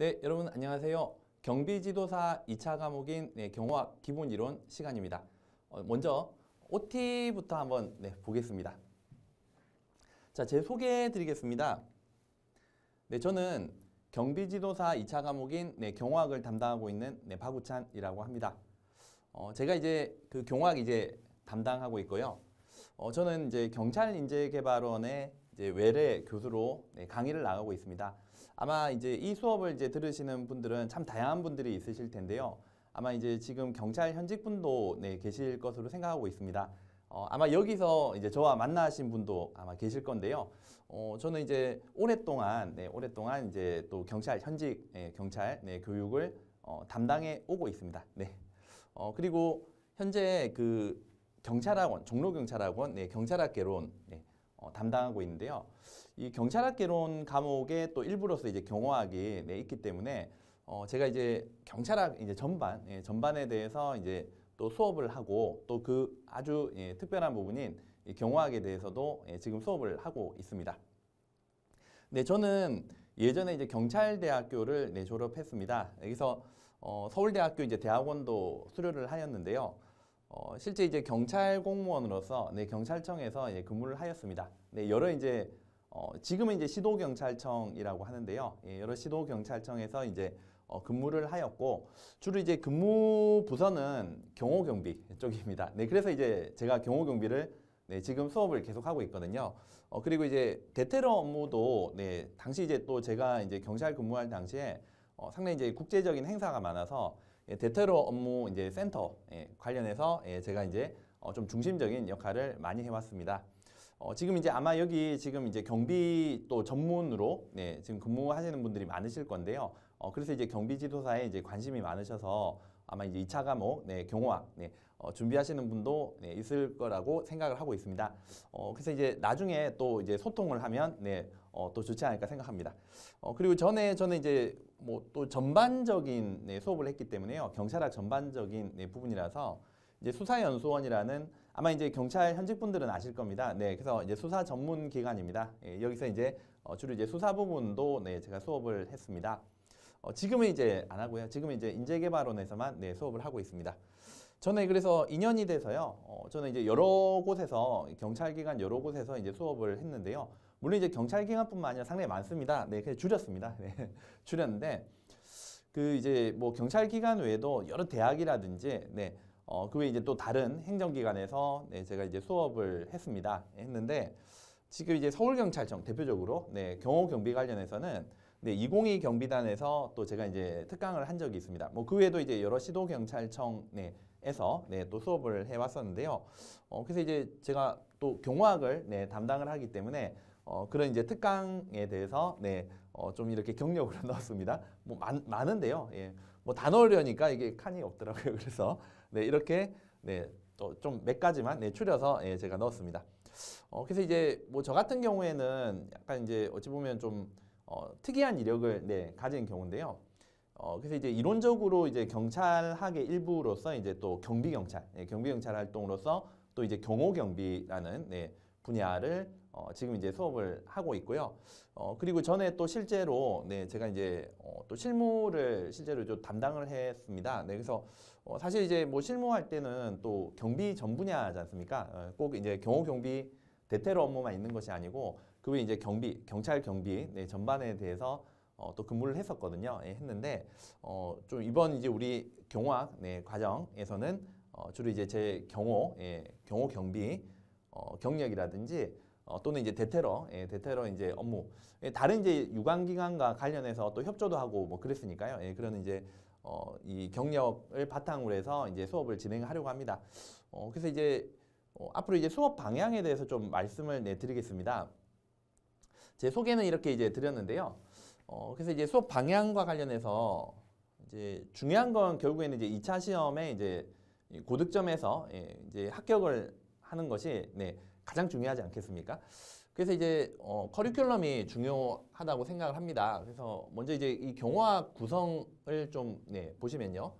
네, 여러분 안녕하세요. 경비지도사 2차 과목인 네, 경호학 기본 이론 시간입니다. 어, 먼저 OT부터 한번 네, 보겠습니다. 자, 제 소개해 드리겠습니다. 네, 저는 경비지도사 2차 과목인 네, 경호학을 담당하고 있는 네, 박우찬이라고 합니다. 어, 제가 이제 그 경호학 이제 담당하고 있고요. 어, 저는 이제 경찰 인재개발원의 이제 외래 교수로 네, 강의를 나가고 있습니다. 아마 이제 이 수업을 이제 들으시는 분들은 참 다양한 분들이 있으실 텐데요. 아마 이제 지금 경찰 현직 분도 네, 계실 것으로 생각하고 있습니다. 어, 아마 여기서 이제 저와 만나신 분도 아마 계실 건데요. 어, 저는 이제 오랫동안, 네, 오랫동안 이제 또 경찰, 현직 네, 경찰 네, 교육을 어, 담당해 오고 있습니다. 네. 어, 그리고 현재 그 경찰학원, 종로경찰학원, 네, 경찰학개론, 네, 어, 담당하고 있는데요. 이 경찰학개론 과목에 또 일부로서 이제 경호학이 네, 있기 때문에 어, 제가 이제 경찰학 이제 전반 예, 전반에 대해서 이제 또 수업을 하고 또 그 아주 예, 특별한 부분인 이 경호학에 대해서도 예, 지금 수업을 하고 있습니다. 네, 저는 예전에 이제 경찰대학교를 네, 졸업했습니다. 여기서 어, 서울대학교 이제 대학원도 수료를 하였는데요. 어, 실제 이제 경찰 공무원으로서 네, 경찰청에서 이제 근무를 하였습니다. 네, 여러 이제 어, 지금은 이제 시도경찰청이라고 하는데요. 예, 여러 시도경찰청에서 이제 어, 근무를 하였고 주로 이제 근무 부서는 경호경비 쪽입니다. 네, 그래서 이제 제가 경호경비를 네, 지금 수업을 계속 하고 있거든요. 어, 그리고 이제 대테러 업무도 네, 당시 이제 또 제가 이제 경찰 근무할 당시에 어, 상당히 이제 국제적인 행사가 많아서 예, 대테러 업무 이제 센터 예, 관련해서 예, 제가 이제 어, 좀 중심적인 역할을 많이 해왔습니다. 어, 지금 이제 아마 여기 지금 이제 경비 또 전문으로 네, 지금 근무하시는 분들이 많으실 건데요. 어, 그래서 이제 경비 지도사에 이제 관심이 많으셔서 아마 이제 2차 과목 네, 경호학 네, 어, 준비하시는 분도 네, 있을 거라고 생각을 하고 있습니다. 어, 그래서 이제 나중에 또 이제 소통을 하면 네, 어, 또 좋지 않을까 생각합니다. 어, 그리고 전에 저는 이제 뭐또 전반적인 네, 수업을 했기 때문에요. 경찰학 전반적인 네, 부분이라서 이제 수사연수원이라는 아마 이제 경찰 현직 분들은 아실 겁니다. 네, 그래서 이제 수사 전문 기관입니다. 예, 여기서 이제 어, 주로 이제 수사 부분도 네, 제가 수업을 했습니다. 어, 지금은 이제 안 하고요. 지금은 이제 인재개발원에서만 네, 수업을 하고 있습니다. 저는 그래서 인연이 돼서요. 어, 저는 이제 여러 곳에서 경찰기관 여러 곳에서 이제 수업을 했는데요. 물론 이제 경찰 기관뿐만 아니라 상당히 많습니다. 네, 그래서 줄였습니다. 네, 줄였는데 그 이제 뭐 경찰 기관 외에도 여러 대학이라든지 네, 어, 그 외에 이제 또 다른 행정기관에서 네, 제가 이제 수업을 했습니다. 했는데 지금 이제 서울경찰청 대표적으로 네, 경호 경비 관련해서는 네, 202 경비단에서 또 제가 이제 특강을 한 적이 있습니다. 뭐 그 외에도 이제 여러 시도 경찰청 네, 에서 네, 또 수업을 해왔었는데요. 어, 그래서 이제 제가 또 경호학을 네, 담당을 하기 때문에 어, 그런 이제 특강에 대해서 네, 어, 좀 이렇게 경력으로 넣었습니다. 뭐 많, 많은데요. 예. 뭐다 넣으려니까 이게 칸이 없더라고요. 그래서 네, 이렇게 네, 또 좀 몇 가지만 네, 추려서 예, 제가 넣었습니다. 어, 그래서 이제 뭐 저 같은 경우에는 약간 이제 어찌 보면 좀 어, 특이한 이력을 네, 가진 경우인데요. 어, 그래서 이제 이론적으로 이제 경찰학의 일부로서 이제 또 경비경찰, 예, 경비경찰 활동으로서 또 이제 경호경비라는 네, 분야를 어, 지금 이제 수업을 하고 있고요. 어, 그리고 전에 또 실제로 네, 제가 이제 어, 또 실무를 실제로 좀 담당을 했습니다. 네, 그래서 어, 사실 이제 뭐 실무할 때는 또 경비 전 분야지 않습니까? 어, 꼭 이제 경호 경비 대테러 업무만 있는 것이 아니고 그 외에 이제 경비, 경찰 경비 네, 전반에 대해서 어, 또 근무를 했었거든요. 예, 했는데 어, 좀 이번 이제 우리 경호학 네, 과정에서는 어, 주로 이제 제 경호, 예, 경호 경비 어, 경력이라든지 어, 또는 이제 대테러, 예, 대테러 이제 업무, 예, 다른 이제 유관기관과 관련해서 또 협조도 하고 뭐 그랬으니까요. 예, 그런 이제 어, 이 경력을 바탕으로 해서 이제 수업을 진행하려고 합니다. 어, 그래서 이제 어, 앞으로 이제 수업 방향에 대해서 좀 말씀을 내드리겠습니다. 네, 제 소개는 이렇게 이제 드렸는데요. 어, 그래서 이제 수업 방향과 관련해서 이제 중요한 건 결국에는 이제 2차 시험에 이제 고득점에서 예, 이제 합격을 하는 것이 네, 가장 중요하지 않겠습니까? 그래서 이제 어, 커리큘럼이 중요하다고 생각을 합니다. 그래서 먼저 이제 이 경화 구성을 좀 네, 보시면요.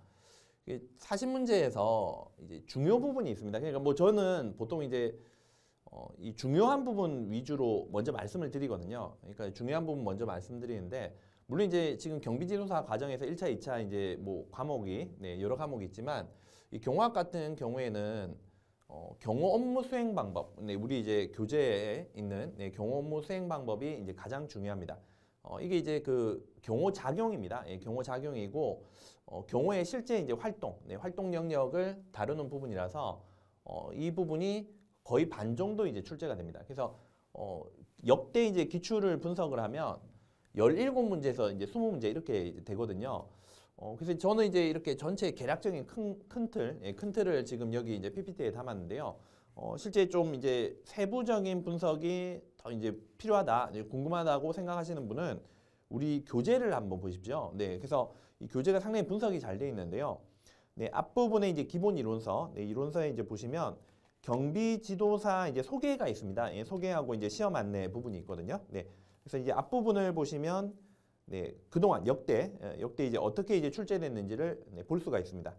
사십 문제에서 이제 중요 부분이 있습니다. 그러니까 뭐 저는 보통 이제 어, 이 중요한 부분 위주로 먼저 말씀을 드리거든요. 그러니까 중요한 부분 먼저 말씀드리는데 물론 이제 지금 경비지도사 과정에서 1차2차 이제 뭐 과목이 네, 여러 과목이 있지만 이 경화학 같은 경우에는 어, 경호 업무 수행 방법. 네, 우리 이제 교재에 있는 네, 경호 업무 수행 방법이 이제 가장 중요합니다. 어, 이게 이제 그 경호 작용입니다. 예, 경호 작용이고 어, 경호의 실제 이제 활동, 네, 활동 영역을 다루는 부분이라서 어, 이 부분이 거의 반 정도 이제 출제가 됩니다. 그래서 어, 역대 이제 기출을 분석을 하면 열일곱 문제에서 이제 스무 문제 이렇게 되거든요. 어, 그래서 저는 이제 이렇게 전체 개략적인 큰, 큰 틀, 예, 큰 틀을 지금 여기 이제 PPT에 담았는데요. 어, 실제 좀 이제 세부적인 분석이 더 이제 필요하다, 이제 궁금하다고 생각하시는 분은 우리 교재를 한번 보십시오. 네, 그래서 이 교재가 상당히 분석이 잘 되어 있는데요. 네, 앞부분에 이제 기본 이론서, 네, 이론서에 이제 보시면 경비 지도사 이제 소개가 있습니다. 예, 소개하고 이제 시험 안내 부분이 있거든요. 네, 그래서 이제 앞부분을 보시면 네, 그동안 역대 예, 역대 이제 어떻게 이제 출제됐는지를 네, 볼 수가 있습니다.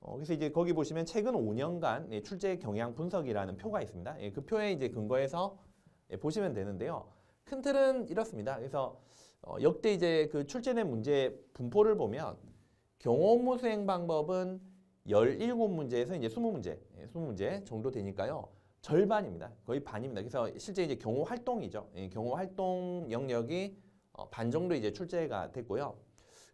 어, 그래서 이제 거기 보시면 최근 5년간 네, 출제 경향 분석이라는 표가 있습니다. 예, 그 표에 이제 근거해서 예, 보시면 되는데요. 큰 틀은 이렇습니다. 그래서 어, 역대 이제 그 출제된 문제 분포를 보면 경험무 수행 방법은 17문제에서 이제 20문제, 예, 20문제 정도 되니까요. 절반입니다. 거의 반입니다. 그래서 실제 이제 경호 활동이죠. 예, 경호 활동 영역이 어, 반 정도 이제 출제가 됐고요.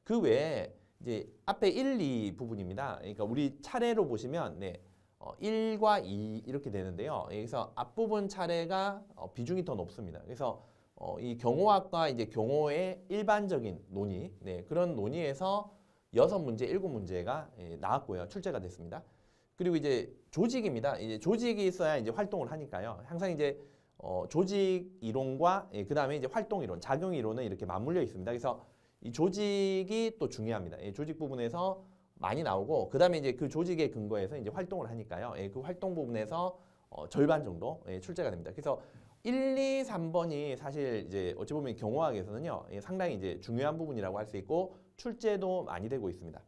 그 외에 이제 앞에 1, 2 부분입니다. 그러니까 우리 차례로 보시면 네. 어, 1과 2 이렇게 되는데요. 여기서 앞부분 차례가 어, 비중이 더 높습니다. 그래서 어, 이 경호학과 이제 경호의 일반적인 논의, 네, 그런 논의에서 6 문제, 7 문제가 예, 나왔고요. 출제가 됐습니다. 그리고 이제 조직입니다. 이제 조직이 있어야 이제 활동을 하니까요. 항상 이제 어, 조직 이론과 예, 그 다음에 이제 활동 이론, 작용 이론은 이렇게 맞물려 있습니다. 그래서 이 조직이 또 중요합니다. 예, 조직 부분에서 많이 나오고 그 다음에 이제 그 조직의 근거에서 이제 활동을 하니까요. 예, 그 활동 부분에서 어, 절반 정도 예, 출제가 됩니다. 그래서 1, 2, 3번이 사실 이제 어찌 보면 경호학에서는요 예, 상당히 이제 중요한 부분이라고 할 수 있고 출제도 많이 되고 있습니다.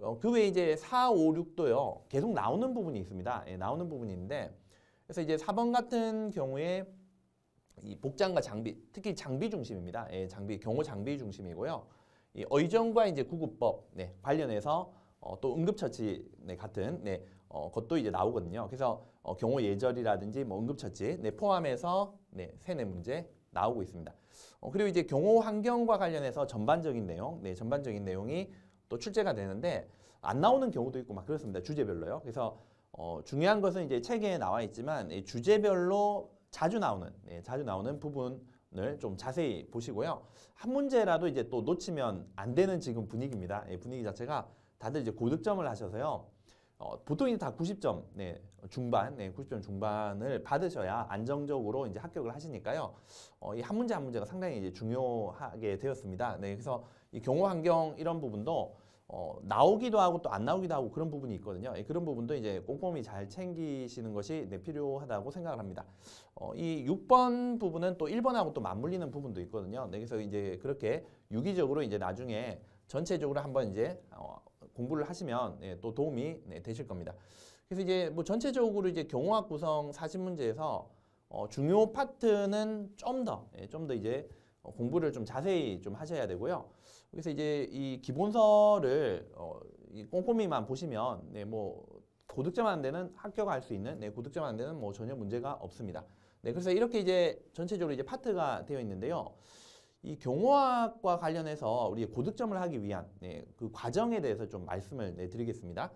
어, 그 외에 이제 4, 5, 6도요 계속 나오는 부분이 있습니다. 예, 나오는 부분인데 그래서 이제 4번 같은 경우에 이 복장과 장비, 특히 장비 중심입니다. 예, 장비, 경호 장비 중심이고요. 이 의정과 이제 구급법 네, 관련해서 어, 또 응급처치 네, 같은 네, 어, 것도 이제 나오거든요. 그래서 어, 경호 예절이라든지 뭐 응급처치 네, 포함해서 네, 세뇌 문제 나오고 있습니다. 어, 그리고 이제 경호 환경과 관련해서 전반적인 내용, 네, 전반적인 내용이 또 출제가 되는데 안 나오는 경우도 있고 막 그렇습니다. 주제별로요. 그래서 어, 중요한 것은 이제 책에 나와 있지만 이 주제별로 자주 나오는 예, 자주 나오는 부분을 좀 자세히 보시고요. 한 문제라도 이제 또 놓치면 안 되는 지금 분위기입니다. 예, 분위기 자체가 다들 이제 고득점을 하셔서요. 어, 보통 이제 다 90점 네, 중반, 네, 90점 중반을 받으셔야 안정적으로 이제 합격을 하시니까요. 어, 이 한 문제 한 문제가 상당히 이제 중요하게 되었습니다. 네, 그래서 이 경호 환경 이런 부분도 어, 나오기도 하고 또 안 나오기도 하고 그런 부분이 있거든요. 예, 그런 부분도 이제 꼼꼼히 잘 챙기시는 것이 네, 필요하다고 생각을 합니다. 어, 이 6번 부분은 또 1번하고 또 맞물리는 부분도 있거든요. 네, 그래서 이제 그렇게 유기적으로 이제 나중에 전체적으로 한번 이제 어, 공부를 하시면 예, 또 도움이 네, 되실 겁니다. 그래서 이제 뭐 전체적으로 이제 경호학 구성 사십 문제에서 어, 중요 파트는 좀 더, 예, 좀 더 이제 어, 공부를 좀 자세히 좀 하셔야 되고요. 그래서 이제 이 기본서를 어, 이 꼼꼼히만 보시면 네, 뭐 고득점 안 되는 학교할수 있는 네, 고득점 안 되는 뭐 전혀 문제가 없습니다. 네, 그래서 이렇게 이제 전체적으로 이제 파트가 되어 있는데요. 이 경호학과 관련해서 우리 고득점을 하기 위한 네, 그 과정에 대해서 좀 말씀을 네, 드리겠습니다.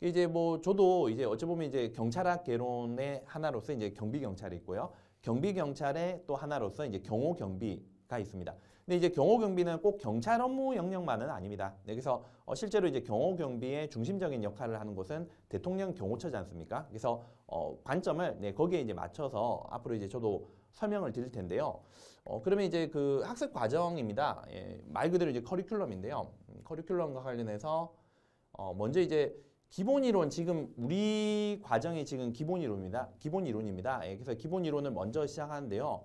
이제 뭐 저도 이제 어찌 보면 이제 경찰학 개론의 하나로서 이제 경비 경찰이 있고요. 경비 경찰의 또 하나로서 이제 경호 경비 가 있습니다. 근데 이제 경호 경비는 꼭 경찰 업무 영역만은 아닙니다. 네, 그래서 어, 실제로 이제 경호 경비의 중심적인 역할을 하는 곳은 대통령 경호처지 않습니까? 그래서 어, 관점을 네, 거기에 이제 맞춰서 앞으로 이제 저도 설명을 드릴 텐데요. 어, 그러면 이제 그 학습 과정입니다. 예, 말 그대로 이제 커리큘럼인데요. 음, 커리큘럼과 관련해서 어, 먼저 이제 기본 이론 지금 우리 과정이 지금 기본 이론입니다. 기본 이론입니다. 예, 그래서 기본 이론을 먼저 시작하는데요.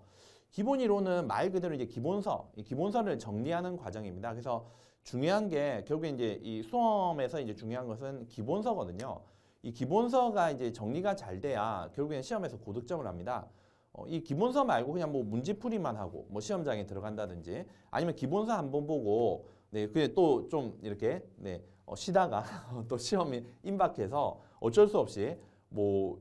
기본 이론은 말 그대로 이제 기본서, 이 기본서를 정리하는 과정입니다. 그래서 중요한 게 결국에 이제 이 수험에서 이제 중요한 것은 기본서거든요. 이 기본서가 이제 정리가 잘 돼야 결국엔 시험에서 고득점을 합니다. 어, 이 기본서 말고 그냥 뭐 문제풀이만 하고 뭐 시험장에 들어간다든지 아니면 기본서 한 번 보고 네, 그게 또 좀 이렇게 네, 어, 쉬다가 또 시험이 임박해서 어쩔 수 없이 뭐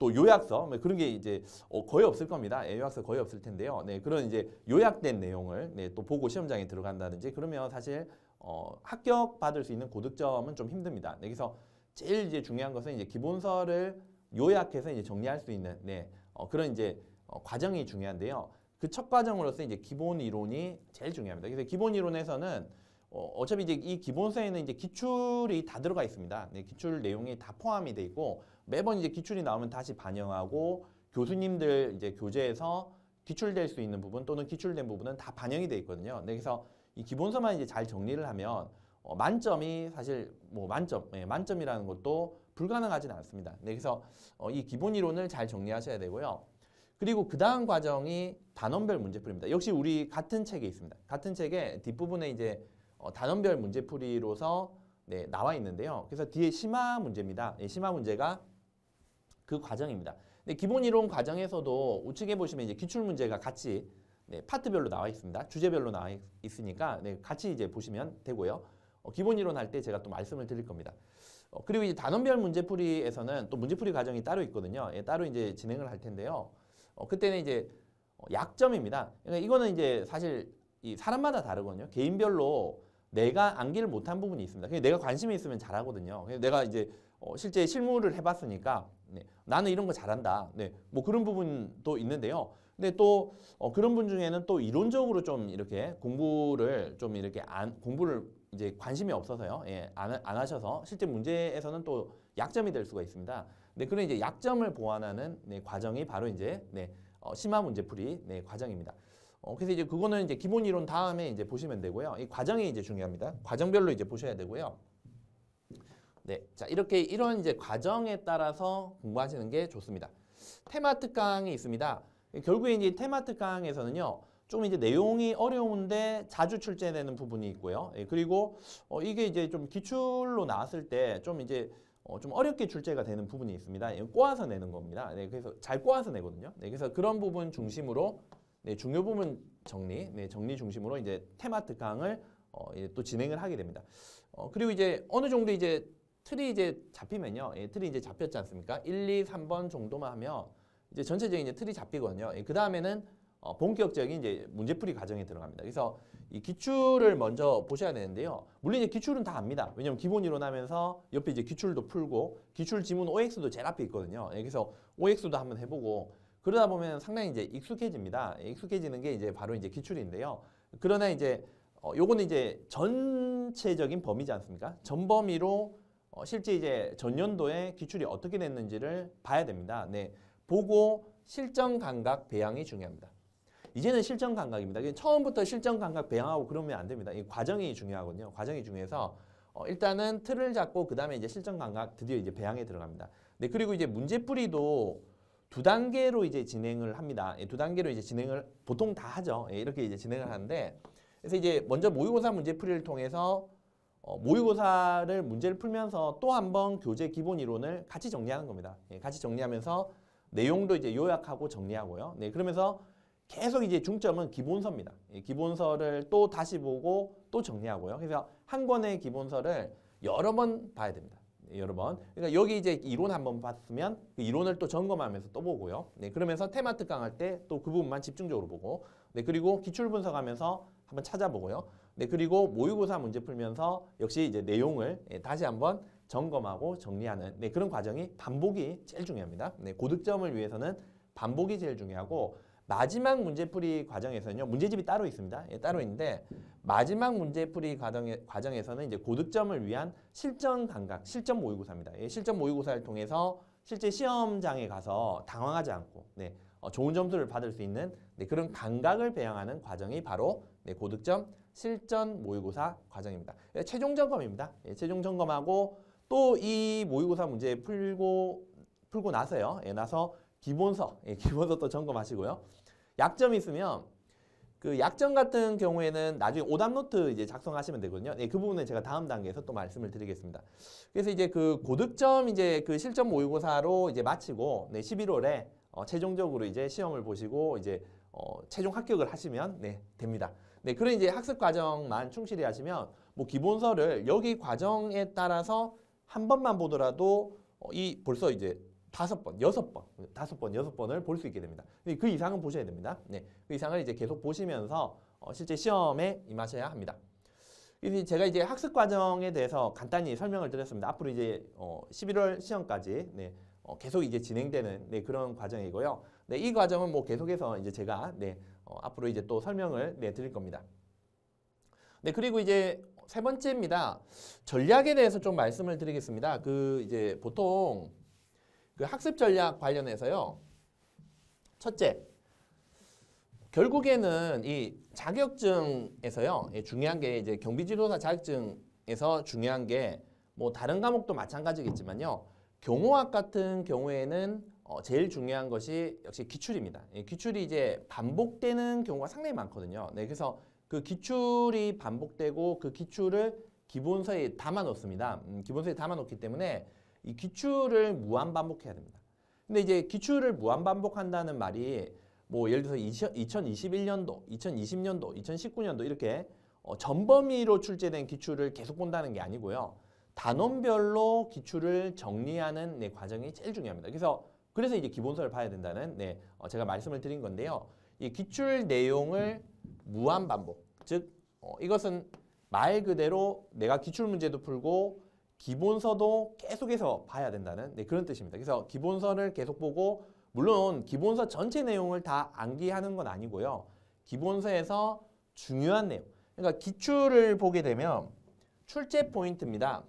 또 요약서 뭐 그런 게 이제 어, 거의 없을 겁니다. 예, 요약서 거의 없을 텐데요. 네, 그런 이제 요약된 내용을 네, 또 보고 시험장에 들어간다든지 그러면 사실 어, 합격 받을 수 있는 고득점은 좀 힘듭니다. 네, 그래서 제일 이제 중요한 것은 이제 기본서를 요약해서 이제 정리할 수 있는 네, 어, 그런 이제 어, 과정이 중요한데요. 그 첫 과정으로서 이제 기본 이론이 제일 중요합니다. 그래서 기본 이론에서는 어, 차피 이제 이 기본서에는 이제 기출이 다 들어가 있습니다. 네, 기출 내용이 다 포함이 돼 있고 매번 이제 기출이 나오면 다시 반영하고 교수님들 이제 교재에서 기출될 수 있는 부분 또는 기출된 부분은 다 반영이 돼 있거든요. 네, 그래서 이 기본서만 이제 잘 정리를 하면 어, 만점이 사실 뭐 만점, 예, 만점이라는 것도 불가능하진 않습니다. 네, 그래서 어, 이 기본 이론을 잘 정리하셔야 되고요. 그리고 그 다음 과정이 단원별 문제풀입니다. 역시 우리 같은 책에 있습니다. 같은 책에 뒷부분에 이제 어, 단원별 문제풀이로서 네, 나와 있는데요. 그래서 뒤에 심화 문제입니다. 네, 심화 문제가 그 과정입니다. 근 기본 이론 과정에서도 우측에 보시면 이제 기출 문제가 같이 네, 파트별로 나와 있습니다. 주제별로 나와 있으니까 네, 같이 이제 보시면 되고요. 어, 기본 이론 할 때 제가 또 말씀을 드릴 겁니다. 어, 그리고 이제 단원별 문제풀이에서는 또 문제풀이 과정이 따로 있거든요. 예, 따로 이제 진행을 할 텐데요. 어, 그때는 이제 어, 약점입니다. 그러니까 이거는 이제 사실 이 사람마다 다르거든요. 개인별로 내가 암기를 못한 부분이 있습니다. 내가 관심이 있으면 잘하거든요. 내가 이제 어, 실제 실무를 해봤으니까 네, 나는 이런 거 잘한다. 네, 뭐 그런 부분도 있는데요. 근데 또 어, 그런 분 중에는 또 이론적으로 좀 이렇게 공부를 좀 이렇게 안 공부를 이제 관심이 없어서요. 예, 안, 안 하셔서 실제 문제에서는 또 약점이 될 수가 있습니다. 네, 그런 이제 약점을 보완하는 네, 과정이 바로 이제 네, 어, 심화 문제풀이 네, 과정입니다. 어, 그래서 이제 그거는 이제 기본 이론 다음에 이제 보시면 되고요. 이 과정이 이제 중요합니다. 과정별로 이제 보셔야 되고요. 네. 자, 이렇게 이런 이제 과정에 따라서 공부하시는 게 좋습니다. 테마 특강이 있습니다. 결국에 이제 테마 특강에서는요. 좀 이제 내용이 어려운데 자주 출제되는 부분이 있고요. 예, 그리고 어, 이게 이제 좀 기출로 나왔을 때 좀 이제 어, 좀 어렵게 출제가 되는 부분이 있습니다. 예, 꼬아서 내는 겁니다. 네, 그래서 잘 꼬아서 내거든요. 네, 그래서 그런 부분 중심으로 네, 중요 부분 정리, 네, 정리 중심으로 이제 테마트 강을 어, 예, 또 진행을 하게 됩니다. 어, 그리고 이제 어느 정도 이제 틀이 이제 잡히면요. 예, 틀이 이제 잡혔지 않습니까? 1, 2, 3번 정도만 하면 이제 전체적인 이제 틀이 잡히거든요. 예, 그 다음에는 어, 본격적인 이제 문제풀이 과정에 들어갑니다. 그래서 이 기출을 먼저 보셔야 되는데요. 물론 이제 기출은 다 압니다. 왜냐면 기본 이론 하면서 옆에 이제 기출도 풀고 기출 지문 OX도 제일 앞에 있거든요. 예, 그래서 OX도 한번 해보고 그러다 보면 상당히 이제 익숙해집니다. 익숙해지는 게 이제 바로 이제 기출인데요. 그러나 이제 어, 요거는 이제 전체적인 범위지 않습니까? 전 범위로 어, 실제 이제 전년도에 기출이 어떻게 됐는지를 봐야 됩니다. 네. 보고 실전 감각 배양이 중요합니다. 이제는 실전 감각입니다. 처음부터 실전 감각 배양하고 그러면 안 됩니다. 이 과정이 중요하거든요. 과정이 중요해서 어, 일단은 틀을 잡고 그 다음에 이제 실전 감각 드디어 이제 배양에 들어갑니다. 네, 그리고 이제 문제풀이도 두 단계로 이제 진행을 합니다. 예, 두 단계로 이제 진행을 보통 다 하죠. 예, 이렇게 이제 진행을 하는데 그래서 이제 먼저 모의고사 문제풀이를 통해서 어, 모의고사를 문제를 풀면서 또 한 번 교재 기본 이론을 같이 정리하는 겁니다. 예, 같이 정리하면서 내용도 이제 요약하고 정리하고요. 네, 그러면서 계속 이제 중점은 기본서입니다. 예, 기본서를 또 다시 보고 또 정리하고요. 그래서 한 권의 기본서를 여러 번 봐야 됩니다. 여러 번. 그러니까 여기 이제 이론 한번 봤으면 그 이론을 또 점검하면서 또 보고요. 네, 그러면서 테마 특강할 때 또 그 부분만 집중적으로 보고. 네, 그리고 기출 분석하면서 한번 찾아보고요. 네, 그리고 모의고사 문제 풀면서 역시 이제 내용을 예, 다시 한번 점검하고 정리하는 네, 그런 과정이 반복이 제일 중요합니다. 네, 고득점을 위해서는 반복이 제일 중요하고 마지막 문제풀이 과정에서는요. 문제집이 따로 있습니다. 예, 따로 있는데 마지막 문제풀이 과정에, 과정에서는 이제 고득점을 위한 실전 감각, 실전 모의고사입니다. 예, 실전 모의고사를 통해서 실제 시험장에 가서 당황하지 않고 네, 어, 좋은 점수를 받을 수 있는 네, 그런 감각을 배양하는 과정이 바로 네, 고득점 실전 모의고사 과정입니다. 예, 최종 점검입니다. 예, 최종 점검하고 또 이 모의고사 문제 풀고 풀고 나서요. 예, 나서 기본서, 예, 기본서 또 점검하시고요. 약점이 있으면 그 약점 같은 경우에는 나중에 오답 노트 이제 작성하시면 되거든요. 네, 그 부분은 제가 다음 단계에서 또 말씀을 드리겠습니다. 그래서 이제 그 고득점 이제 그 실전 모의고사로 이제 마치고 네, 11월에 어, 최종적으로 이제 시험을 보시고 이제 어, 최종 합격을 하시면 네, 됩니다. 네, 그런 이제 학습 과정만 충실히 하시면 뭐 기본서를 여기 과정에 따라서 한 번만 보더라도 어, 이 벌써 이제 다섯 번, 여섯 번, 다섯 번, 여섯 번을 볼 수 있게 됩니다. 그 이상은 보셔야 됩니다. 네, 그 이상을 이제 계속 보시면서 어, 실제 시험에 임하셔야 합니다. 이제 제가 이제 학습 과정에 대해서 간단히 설명을 드렸습니다. 앞으로 이제 어, 11월 시험까지 네, 어, 계속 이제 진행되는 네, 그런 과정이고요. 네, 이 과정은 뭐 계속해서 이제 제가 네, 어, 앞으로 이제 또 설명을 네, 드릴 겁니다. 네, 그리고 이제 세 번째입니다. 전략에 대해서 좀 말씀을 드리겠습니다. 그 이제 보통 그 학습 전략 관련해서요. 첫째, 결국에는 이 자격증에서요. 중요한 게 이제 경비지도사 자격증에서 중요한 게 뭐 다른 과목도 마찬가지겠지만요. 경호학 같은 경우에는 어 제일 중요한 것이 역시 기출입니다. 기출이 이제 반복되는 경우가 상당히 많거든요. 네, 그래서 그 기출이 반복되고 그 기출을 기본서에 담아 놓습니다. 음, 기본서에 담아 놓기 때문에 이 기출을 무한 반복해야 됩니다. 근데 이제 기출을 무한 반복한다는 말이 뭐 예를 들어서 2021년도, 2020년도, 2019년도 이렇게 어, 전범위로 출제된 기출을 계속 본다는 게 아니고요. 단원별로 기출을 정리하는 네, 과정이 제일 중요합니다. 그래서 그래서 이제 기본서를 봐야 된다는 네, 어, 제가 말씀을 드린 건데요. 이 기출 내용을 무한 반복, 즉 어, 이것은 말 그대로 내가 기출 문제도 풀고 기본서도 계속해서 봐야 된다는 네, 그런 뜻입니다. 그래서 기본서를 계속 보고 물론 기본서 전체 내용을 다 암기하는 건 아니고요. 기본서에서 중요한 내용 그러니까 기출을 보게 되면 출제 포인트입니다.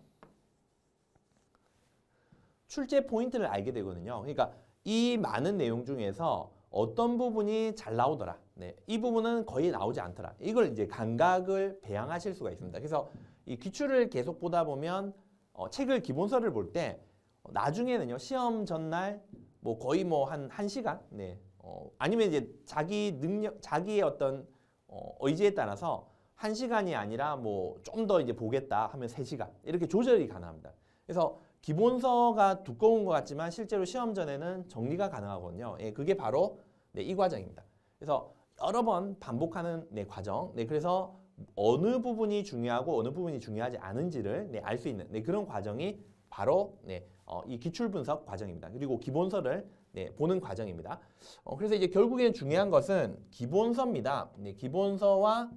출제 포인트를 알게 되거든요. 그러니까 이 많은 내용 중에서 어떤 부분이 잘 나오더라. 네, 이 부분은 거의 나오지 않더라. 이걸 이제 감각을 배양하실 수가 있습니다. 그래서 이 기출을 계속 보다 보면 어, 책을 기본서를 볼때 어, 나중에는요 시험 전날 뭐 거의 뭐한1 시간 네 어, 아니면 이제 자기 능력 자기의 어떤 어, 의지에 따라서 1 시간이 아니라 뭐 좀 더 이제 보겠다 하면 3 시간 이렇게 조절이 가능합니다. 그래서 기본서가 두꺼운 것 같지만 실제로 시험 전에는 정리가 가능하거든요. 예, 그게 바로 네, 이 과정입니다. 그래서 여러 번 반복하는 네, 과정. 네, 그래서 어느 부분이 중요하고 어느 부분이 중요하지 않은지를 네, 알수 있는 네, 그런 과정이 바로 네, 어, 이 기출 분석 과정입니다. 그리고 기본서를 네, 보는 과정입니다. 어, 그래서 이제 결국에는 중요한 것은 기본서입니다. 네, 기본서와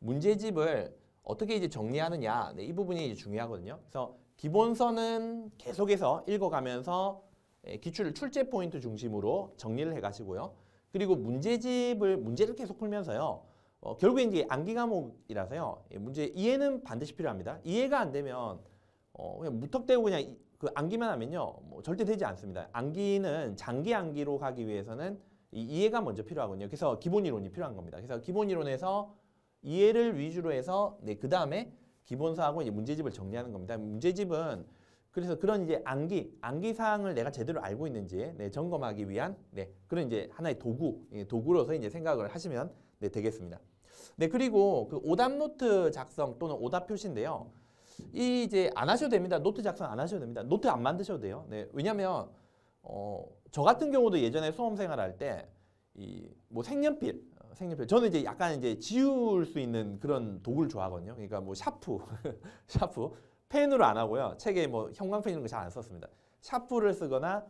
문제집을 어떻게 이제 정리하느냐 네, 이 부분이 이제 중요하거든요. 그래서 기본서는 계속해서 읽어가면서 예, 네, 기출 출제 포인트 중심으로 정리를 해가시고요. 그리고 문제집을 문제를 계속 풀면서요. 어, 결국엔 이제 암기 과목이라서요. 예, 문제 이해는 반드시 필요합니다. 이해가 안 되면 어, 그냥 무턱대고 그냥 이, 그 암기만 하면요. 뭐 절대 되지 않습니다. 암기는 장기 암기로 가기 위해서는 이, 이해가 먼저 필요하거든요. 그래서 기본 이론이 필요한 겁니다. 그래서 기본 이론에서 이해를 위주로 해서 네, 그 다음에 기본사하고 이제 문제집을 정리하는 겁니다. 문제집은 그래서 그런 이제 암기, 암기 사항을 내가 제대로 알고 있는지 네, 점검하기 위한 네, 그런 이제 하나의 도구, 예, 도구로서 이제 생각을 하시면 네, 되겠습니다. 네, 그리고 그 오답 노트 작성 또는 오답 표시인데요. 이 이제 안 하셔도 됩니다. 노트 작성 안 하셔도 됩니다. 노트 안 만드셔도 돼요. 네, 왜냐면 어, 저 같은 경우도 예전에 수험 생활할 때 이 뭐 색연필, 어, 색연필. 저는 이제 약간 이제 지울 수 있는 그런 도구를 좋아하거든요. 그러니까 뭐 샤프, 샤프. 펜으로 안 하고요. 책에 뭐 형광펜 이런 거 잘 안 썼습니다. 샤프를 쓰거나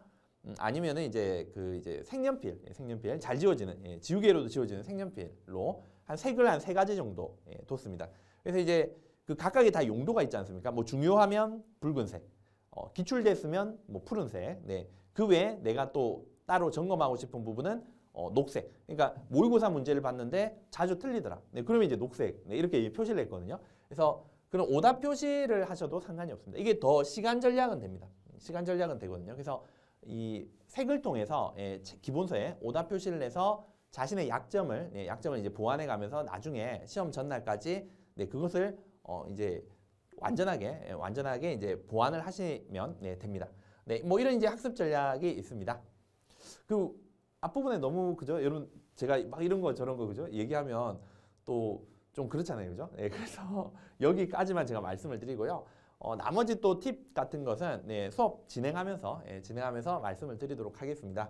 음, 아니면은 이제 그 이제 색연필, 예, 색연필 잘 지워지는 예, 지우개로도 지워지는 색연필로 한 색을 한 세 가지 정도 예, 뒀습니다. 그래서 이제 그 각각의 다 용도가 있지 않습니까? 뭐 중요하면 붉은색, 어, 기출됐으면 뭐 푸른색. 네. 그 외에 내가 또 따로 점검하고 싶은 부분은 어, 녹색. 그러니까 모의고사 문제를 봤는데 자주 틀리더라. 네, 그러면 이제 녹색. 네, 이렇게 표시를 했거든요. 그래서 그런 오답 표시를 하셔도 상관이 없습니다. 이게 더 시간 전략은 됩니다. 시간 전략은 되거든요. 그래서 이 색을 통해서 예, 기본서에 오답 표시를 해서 자신의 약점을 네, 약점을 이제 보완해 가면서 나중에 시험 전날까지 네, 그것을 어, 이제 완전하게 예, 완전하게 이제 보완을 하시면 네, 됩니다. 네, 뭐 이런 이제 학습 전략이 있습니다. 그 앞부분에 너무 그죠? 여러분 제가 막 이런 거 저런 거 그죠? 얘기하면 또 좀 그렇잖아요, 그죠? 네, 그래서 여기까지만 제가 말씀을 드리고요. 어, 나머지 또 팁 같은 것은 네, 수업 진행하면서 예, 진행하면서 말씀을 드리도록 하겠습니다.